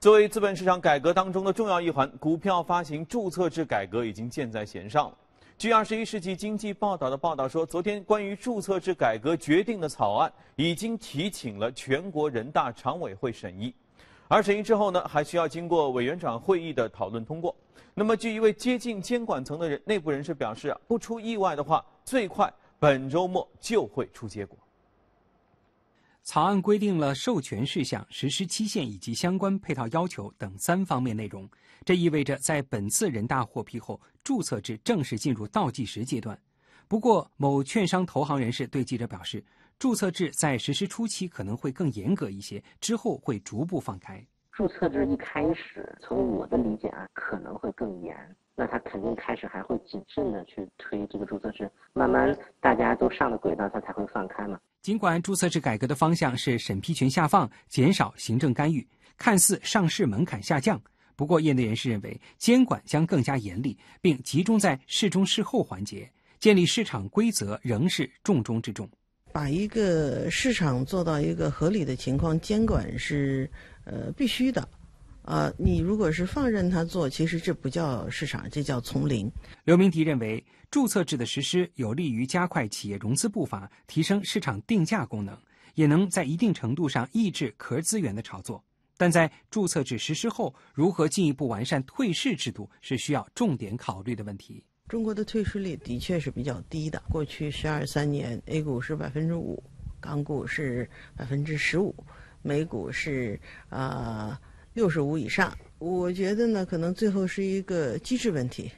作为资本市场改革当中的重要一环，股票发行注册制改革已经箭在弦上。了。据《二十一世纪经济报道》的报道说，昨天关于注册制改革决定的草案已经提请了全国人大常委会审议，而审议之后呢，还需要经过委员长会议的讨论通过。那么，据一位接近监管层的人内部人士表示，啊，不出意外的话，最快本周末就会出结果。草案规定了授权事项、实施期限以及相关配套要求等三方面内容。这意味着，在本次人大获批后，注册制正式进入倒计时阶段。不过，某券商投行人士对记者表示，注册制在实施初期可能会更严格一些，之后会逐步放开。注册制一开始，从我的理解啊，可能会更严。那他肯定开始还会谨慎的去推这个注册制，慢慢大家都上了轨道，他才会放开嘛。尽管注册制改革的方向是审批权下放，减少行政干预，看似上市门槛下降，不过业内人士认为，监管将更加严厉，并集中在事中事后环节，建立市场规则仍是重中之重。把一个市场做到一个合理的情况，监管是呃必须的。啊，你如果是放任他做，其实这不叫市场，这叫丛林。刘明迪认为，注册制的实施有利于加快企业融资步伐，提升市场定价功能，也能在一定程度上抑制壳资源的炒作。但在注册制实施后，如何进一步完善退市制度，是需要重点考虑的问题。中国的退市率的确是比较低的。过去十二三年，A 股是百分之五，港股是百分之十五，美股是啊六十五以上。我觉得呢，可能最后是一个机制问题。